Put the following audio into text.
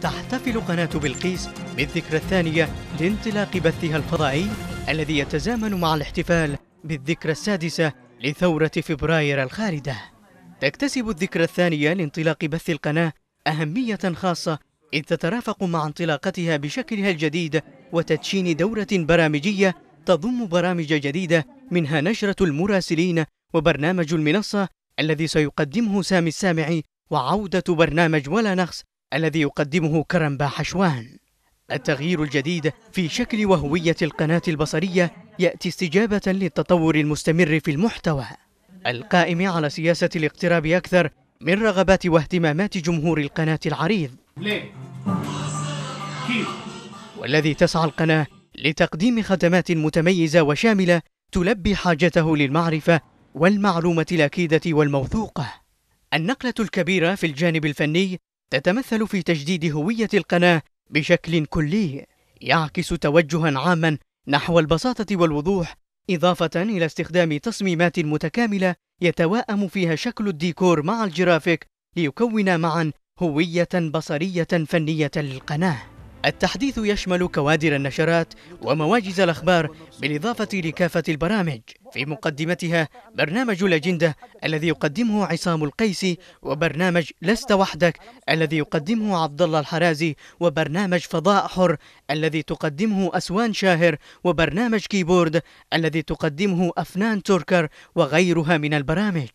تحتفل قناة بلقيس بالذكرى الثانية لانطلاق بثها الفضائي الذي يتزامن مع الاحتفال بالذكرى السادسة لثورة فبراير الخالدة تكتسب الذكرى الثانية لانطلاق بث القناة أهمية خاصة إذ تترافق مع انطلاقتها بشكلها الجديد وتدشين دورة برامجية تضم برامج جديدة منها نشرة المراسلين وبرنامج المنصة الذي سيقدمه سامي السامعي وعودة برنامج ولا نخس الذي يقدمه كرم باحشوان التغيير الجديد في شكل وهوية القناة البصرية يأتي استجابة للتطور المستمر في المحتوى القائم على سياسة الاقتراب أكثر من رغبات واهتمامات جمهور القناة العريض والذي تسعى القناة لتقديم خدمات متميزة وشاملة تلبي حاجته للمعرفة والمعلومة الأكيدة والموثوقة النقلة الكبيرة في الجانب الفني تتمثل في تجديد هوية القناة بشكل كلي يعكس توجها عاما نحو البساطة والوضوح إضافة إلى استخدام تصميمات متكاملة يتواءم فيها شكل الديكور مع الجرافيك ليكون معا هوية بصرية فنية للقناة التحديث يشمل كوادر النشرات ومواجز الأخبار بالإضافة لكافة البرامج في مقدمتها برنامج الأجندة الذي يقدمه عصام القيسي وبرنامج لست وحدك الذي يقدمه عبد الله الحرازي وبرنامج فضاء حر الذي تقدمه أسوان شاهر وبرنامج كيبورد الذي تقدمه أفنان توركر وغيرها من البرامج